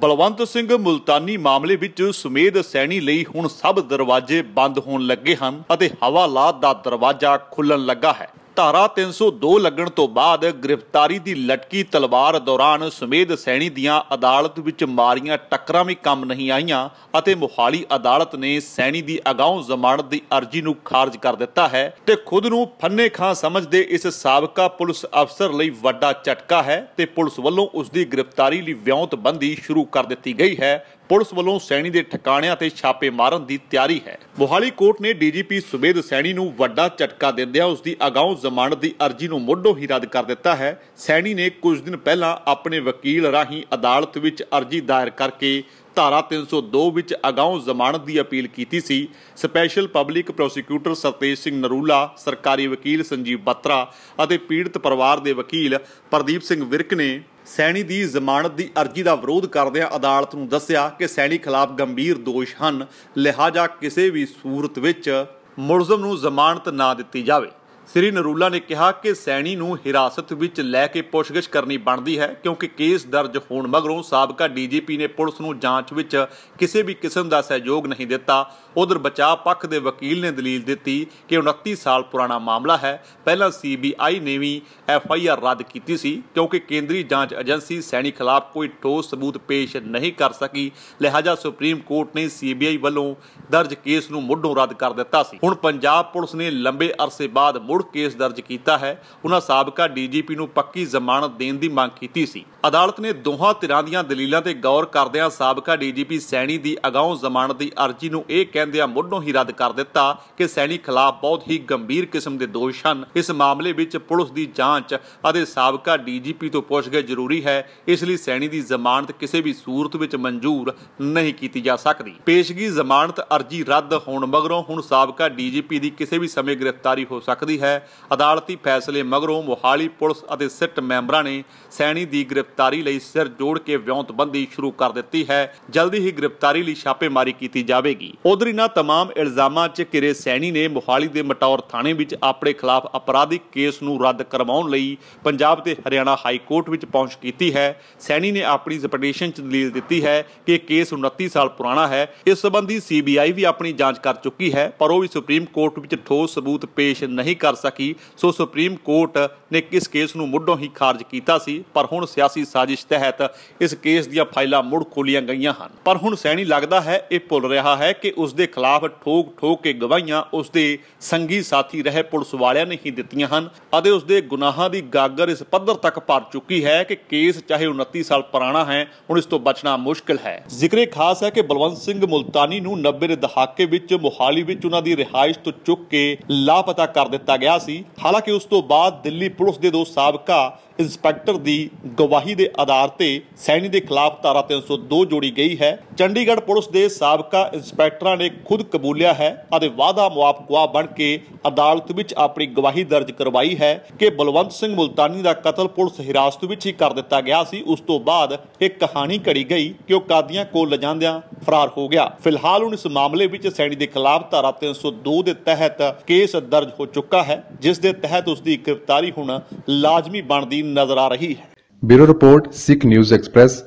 ਬਲਵੰਤ ਸਿੰਘ ਮੁਲਤਾਨੀ ਮਾਮਲੇ ਵਿੱਚ ਸੁਮੇਧ ਸੈਣੀ ਲਈ ਹੁਣ ਸਭ ਦਰਵਾਜ਼ੇ ਬੰਦ ਹੋਣ ਲੱਗੇ ਹਨ ਅਤੇ ਹਵਾਲਾਤ ਦਾ ਦਰਵਾਜ਼ਾ ਖੁੱਲਣ ਲੱਗਾ ਹੈ ਧਾਰਾ 302 ਲੱਗਣ ਤੋਂ ਬਾਅਦ ਗ੍ਰਿਫਤਾਰੀ ਦੀ ਲਟਕੀ ਤਲਵਾਰ ਦੌਰਾਨ ਸੁਮੇਧ ਸੈਣੀ ਦੀਆਂ ਅਦਾਲਤ ਵਿੱਚ ਮਾਰੀਆਂ ਟੱਕਰਾਂ ਵੀ ਕੰਮ ਨਹੀਂ ਆਈਆਂ ਅਤੇ ਮੁਹਾਲੀ ਅਦਾਲਤ ਨੇ ਸੈਣੀ ਦੀ ਅਗਾਉਂ ਜ਼ਮਾਨਤ ਦੀ ਅਰਜ਼ੀ ਨੂੰ ਖਾਰਜ ਕਰ ਦਿੱਤਾ ਹੈ ਤੇ ਖੁਦ ਨੂੰ ਫੰਨੇ ਖਾਂ ਸਮਝਦੇ ਇਸ ਸਾਬਕਾ ਪੁਲਿਸ ਅਫਸਰ ਲਈ ਵੱਡਾ ਝਟਕਾ ਹੈ ਤੇ ਪੁਲਿਸ ਵੱਲੋਂ ਉਸ ਦੀ ਗ੍ਰਿਫਤਾਰੀ ਲਈ ਵਿਉਂਤਬੰਦੀ ਸ਼ੁਰੂ ਕਰ ਦਿੱਤੀ ਗਈ ਹੈ ਪੁਲਿਸ ਵੱਲੋਂ ਸੈਣੀ ਦੇ ਠਿਕਾਣਿਆਂ ਤੇ ਛਾਪੇ ਮਾਰਨ ਦੀ ਤਿਆਰੀ ਹੈ ਮੋਹਾਲੀ ਕੋਰਟ ਨੇ ਡੀਜੀਪੀ ਸੁਬੇਦ ਸੈਣੀ ਨੂੰ ਵੱਡਾ ਝਟਕਾ ਦਿੰਦਿਆਂ ਉਸ ਦੀ ਅਗਾਊਂ ਜ਼ਮਾਨਤ ਦੀ ਅਰਜ਼ੀ ਨੂੰ ਮੋਢੋਂ ਹੀ ਰੱਦ ਕਰ ਦਿੱਤਾ ਹੈ ਸੈਣੀ ਨੇ ਕੁਝ ਦਿਨ ਪਹਿਲਾਂ ਆਪਣੇ ਵਕੀਲ ਰਾਹੀਂ ਅਦਾਲਤ ਵਿੱਚ ਅਰਜ਼ੀ ਦਾਇਰ ਕਰਕੇ ਧਾਰਾ 302 ਵਿੱਚ ਅਗਾਊਂ ਜ਼ਮਾਨਤ ਦੀ ਅਪੀਲ ਕੀਤੀ ਸੀ special public prosecutor Sartej Singh Narula ਸਰਕਾਰੀ ਵਕੀਲ ਸੰਜੀਵ ਬੱਤਰਾ ਅਤੇ ਪੀੜਤ ਪਰਿਵਾਰ ਦੇ ਵਕੀਲ ਪ੍ਰਦੀਪ ਸਿੰਘ ਵਿਰਕ ਨੇ ਸੈਣੀ ਦੀ ਜ਼ਮਾਨਤ ਦੀ ਅਰਜ਼ੀ ਦਾ ਵਿਰੋਧ ਕਰਦਿਆਂ ਅਦਾਲਤ ਨੂੰ ਦੱਸਿਆ ਕਿ ਸੈਣੀ ਖਿਲਾਫ ਗੰਭੀਰ ਦੋਸ਼ ਹਨ ਲਿਹਾਜ਼ਾ ਕਿਸੇ ਵੀ ਸੂਰਤ ਵਿੱਚ ਮੁਲਜ਼ਮ ਨੂੰ ਜ਼ਮਾਨਤ ਨਾ ਦਿੱਤੀ ਜਾਵੇ ਸ੍ਰੀ ਨਰੂਲਾ ਨੇ ਕਿਹਾ ਕਿ ਸੈਣੀ ਨੂੰ ਹਿਰਾਸਤ ਵਿੱਚ ਲੈ ਕੇ ਪੁੱਛਗਿਛ ਕਰਨੀ ਬਣਦੀ ਹੈ ਕਿਉਂਕਿ ਕੇਸ ਦਰਜ ਹੋਣ ਮਗਰੋਂ ਸਾਬਕਾ ਡੀਜੀਪੀ ਨੇ ਪੁਲਿਸ ਨੂੰ ਜਾਂਚ ਵਿੱਚ ਕਿਸੇ ਵੀ ਕਿਸਮ ਦਾ ਸਹਿਯੋਗ ਨਹੀਂ ਦਿੱਤਾ ਉਧਰ ਬਚਾਅ ਪੱਖ ਦੇ ਵਕੀਲ ਨੇ ਦਲੀਲ ਦਿੱਤੀ ਕਿ 29 ਸਾਲ ਪੁਰਾਣਾ ਮਾਮਲਾ ਹੈ ਪਹਿਲਾਂ ਸੀਬੀਆਈ ਨੇ ਵੀ ਐਫਆਈਆਰ ਰੱਦ ਕੀਤੀ ਸੀ ਕਿਉਂਕਿ ਕੇਂਦਰੀ ਜਾਂਚ ਏਜੰਸੀ ਸੈਣੀ ਖਿਲਾਫ ਕੋਈ ਠੋਸ ਸਬੂਤ ਪੇਸ਼ ਨਹੀਂ ਕਰ ਸਕੀ ਲਿਹਾਜ਼ਾ ਸੁਪਰੀਮ ਕੋਰਟ ਨੇ ਸੀਬੀਆਈ ਵੱਲੋਂ ਦਰਜ ਕੇਸ ਨੂੰ ਮੁੱਢੋਂ ਰੱਦ ਕਰ ਦਿੱਤਾ ਸੀ ਹੁਣ ਪੰਜਾਬ ਪੁਲਿਸ ਨੇ ਲੰਬੇ ਅਰਸੇ ਬਾਅਦ ਮੁੜ ਕੇਸ ਦਰਜ ਕੀਤਾ ਹੈ ਉਹਨਾਂ ਸਾਬਕਾ ਡੀਜੀਪੀ ਨੂੰ ਪੱਕੀ ਜ਼ਮਾਨਤ ਦੇਣ ਦੀ ਮੰਗ ਕੀਤੀ ਸੀ ਅਦਾਲਤ ਨੇ ਦੋਹਾਂ ਧਿਰਾਂ ਦੀਆਂ ਦਲੀਲਾਂ ਤੇ ਗੌਰ ਕਰਦਿਆਂ ਸਾਬਕਾ ਡੀਜੀਪੀ ਸੈਣੀ ਦੀ ਅਗਾਊਂ ਜ਼ਮਾਨਤ ਦੀ ਅਰਜ਼ੀ ਨੂੰ ਇਹ ਕਹਿੰਦਿਆਂ ਮੁੱਢੋਂ ਹੀ ਰੱਦ ਕਰ ਦਿੱਤਾ ਕਿ ਸੈਣੀ ਖਿਲਾਫ ਬਹੁਤ ਹੀ ਗੰਭੀਰ ਕਿਸਮ ਦੇ ਦੋਸ਼ ਹਨ ਇਸ ਮਾਮਲੇ ਵਿੱਚ ਪੁਲਿਸ ਦੀ ਜਾਂਚ ਅਤੇ ਸਾਬਕਾ ਡੀਜੀਪੀ ਤੋਂ ਪੁੱਛਗਿੱਛ ਜ਼ਰੂਰੀ ਹੈ ਇਸ ਲਈ ਸੈਣੀ ਦੀ ਜ਼ਮਾਨਤ ਕਿਸੇ ਵੀ ਸੂਰਤ ਵਿੱਚ ਮਨਜ਼ੂਰ ਨਹੀਂ ਕੀਤੀ ਜਾ ਸਕਦੀ ਪੇਸ਼ਗੀ ਜ਼ਮਾਨਤ ਅਰਜ਼ੀ ਰੱਦ ਹੋਣ ਮਗਰੋਂ ਹੁਣ ਸਾਬਕਾ ਡੀਜੀਪੀ ਦੀ ਕਿਸੇ ਵੀ ਸਮੇਂ ਗ੍ਰਿਫਤਾਰੀ ਹੋ ਸਕਦੀ ਹੈ ਹੈ ਅਦਾਲਤੀ ਫੈਸਲੇ ਮਗਰੋਂ ਮੋਹਾਲੀ ਪੁਲਿਸ ਅਤੇ ਸਿੱਟ ਮੈਂਬਰਾਂ ਨੇ ਸੈਣੀ ਦੀ ਗ੍ਰਿਫਤਾਰੀ ਲਈ ਸਿਰ ਜੋੜ ਕੇ ਵਿਉਂਤਬੰਦੀ ਸ਼ੁਰੂ ਕਰ ਦਿੱਤੀ ਹੈ ਜਲਦੀ ਹੀ ਗ੍ਰਿਫਤਾਰੀ ਲਈ ਛਾਪੇਮਾਰੀ ਕੀਤੀ ਜਾਵੇਗੀ ਉਧਰ ਇਹਨਾਂ तमाम ਇਲਜ਼ਾਮਾਂ 'ਚ ਕਿਰੇ ਸੈਣੀ ਨੇ ਮੋਹਾਲੀ ਦੇ ਮਟੌਰ ਥਾਣੇ ਵਿੱਚ ਆਪਣੇ ਖਿਲਾਫ ਅਪਰਾਧਿਕ ਕੇਸ ਨੂੰ ਰੱਦ ਕਰਵਾਉਣ ਲਈ ਪੰਜਾਬ ਤੇ ਹਰਿਆਣਾ ਹਾਈ ਕੋਰਟ ਵਿੱਚ ਪਹੁੰਚ ਕੀਤੀ ਹੈ ਸੈਣੀ ਨੇ ਆਪਣੀ ਜ਼ਪਟੀਸ਼ਨ 'ਚ ਦਲੀਲ ਦਿੱਤੀ ਹੈ ਕਿ ਕੇਸ 29 ਸਾਲ ਪੁਰਾਣਾ ਹੈ ਇਸ ਸੰਬੰਧੀ ਸੀਬੀਆਈ ਵੀ ਆਪਣੀ ਜਾਂਚ ਕਰ ਚੁੱਕੀ ਹੈ ਪਰ ਉਹ ਵੀ ਸੁਪਰੀਮ ਕੋਰਟ ਵਿੱਚ ਠੋਸ ਸਬੂਤ ਪੇਸ਼ ਨਹੀਂ ਕਰ ਸਕੀ ਸੋ ਸੁਪਰੀਮ ਕੋਰਟ ਨੇ ਕਿਸ ਕੇਸ ਨੂੰ ਮੁੱਢੋਂ ਹੀ ਖਾਰਜ ਕੀਤਾ ਸੀ ਪਰ ਹੁਣ ਸਿਆਸੀ ਸਾਜ਼ਿਸ਼ ਤਹਿਤ ਇਸ ਕੇਸ ਦੀਆਂ ਫਾਈਲਾਂ ਮੁੜ ਖੋਲੀਆਂ ਗਈਆਂ ਹਨ ਪਰ ਹੁਣ ਸੈਣੀ ਲੱਗਦਾ ਹੈ ਇਹ ਭੁੱਲ ਰਿਹਾ ਹੈ ਕਿ ਉਸ ਦੇ ਖਿਲਾਫ ਠੋਕ ਠੋਕ ਕੇ ਗਵਾਹੀਆਂ ਉਸ ਦੇ ਸੰਗੀ ਸਾਥੀ ਰਹੇ ਪੁਲਿਸ ਵਾਲਿਆਂ ਨੇ ਹੀ ਦਿੱਤੀਆਂ ਹਨ ਅਤੇ ਉਸ ਦੇ ਗੁਨਾਹਾਂ ਦੀ ਗਾਗਰ ਇਸ ਪੱਧਰ ਤੱਕ ਭਰ ਚੁੱਕੀ ਹੈ ਕਿ ਕੇਸ ਚਾਹੇ 29 ਸਾਲ ਪੁਰਾਣਾ ਹੈ ਹੁਣ ਇਸ ਤੋਂ ਬਚਣਾ ਮੁਸ਼ਕਲ ਹੈ ਜ਼ਿਕਰੇ ਖਾਸ ਹੈ ਕਿ ਬਲਵੰਤ ਸਿੰਘ ਮੁਲਤਾਨੀ ਨੂੰ 90 ਦੇ ਦਹਾਕੇ ਵਿੱਚ ਮੁਹਾਲੀ ਵਿੱਚ ਉਹਨਾਂ ਦੀ ਰਿਹਾਇਸ਼ ਤੋਂ ਚੁੱਕ ਕੇ ਲਾਪਤਾ ਕਰ ਦਿੱਤਾ ਗਿਆ ਗਿਆ ਸੀ ਹਾਲਾਂਕਿ ਉਸ ਤੋਂ ਬਾਅਦ ਦਿੱਲੀ ਪੁਲਿਸ ਦੇ ਦੋ ਸਾਬਕਾ ਇੰਸਪੈਕਟਰ ਦੀ ਗਵਾਹੀ ਦੇ ਆਧਾਰ ਤੇ ਸੈਣੀ ਦੇ ਖਿਲਾਫ ਧਾਰਾ 302 ਜੋੜੀ ਗਈ ਹੈ ਚੰਡੀਗੜ੍ਹ ਪੁਲਿਸ ਦੇ ਸਾਬਕਾ ਇੰਸਪੈਕਟਰਾਂ ਨੇ ਖੁਦ ਕਬੂਲਿਆ ਹੈ ਅਤੇ ਵਾਦਾ ਮੁਆਫ ਗਵਾਹ ਬਣ ਕੇ ਅਦਾਲਤ ਵਿੱਚ ਆਪਣੀ ਗਵਾਹੀ ਦਰਜ ਕਰਵਾਈ ਹੈ ਕਿ ਬਲਵੰਤ ਸਿੰਘ ਮੁਲਤਾਨੀ ਦਾ ਕਤਲ ਪੁਲਿਸ ਹਿਰਾਸਤ ਵਿੱਚ ਹੀ ਕਰ ਦਿੱਤਾ ਗਿਆ ਸੀ ਉਸ ਤੋਂ ਬਾਅਦ ਇੱਕ ਕਹਾਣੀ ਘੜੀ ਗਈ ਕਿ ਉਹ ਕਾਦੀਆਂ ਕੋਲ ਲਜਾਂਦਿਆਂ ਫਰਾਰ ਹੋ ਗਿਆ ਫਿਲਹਾਲ ਹੁਣ ਇਸ ਮਾਮਲੇ ਵਿੱਚ ਸੈਣੀ ਦੇ ਖਿਲਾਫ ਧਾਰਾ 302 ਦੇ ਤਹਿਤ ਕੇਸ ਦਰਜ ਹੋ ਚੁੱਕਾ ਹੈ ਜਿਸ ਦੇ ਤਹਿਤ ਉਸ ਦੀ ਗ੍ਰਿਫਤਾਰੀ ਹੁਣ ਲਾਜ਼ਮੀ ਬਣਦੀ ਨਜ਼ਰ ਆ ਰਹੀ ਹੈ bureau report Sikh news express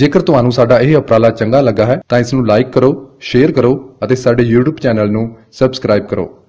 ਜੇਕਰ ਤੁਹਾਨੂੰ ਸਾਡਾ ਇਹ ਉਪਰਾਲਾ ਚੰਗਾ ਲੱਗਾ ਹੈ ਤਾਂ ਇਸ ਨੂੰ ਲਾਈਕ ਕਰੋ ਸ਼ੇਅਰ ਕਰੋ ਅਤੇ ਸਾਡੇ YouTube ਚੈਨਲ ਨੂੰ ਸਬਸਕ੍ਰਾਈਬ ਕਰੋ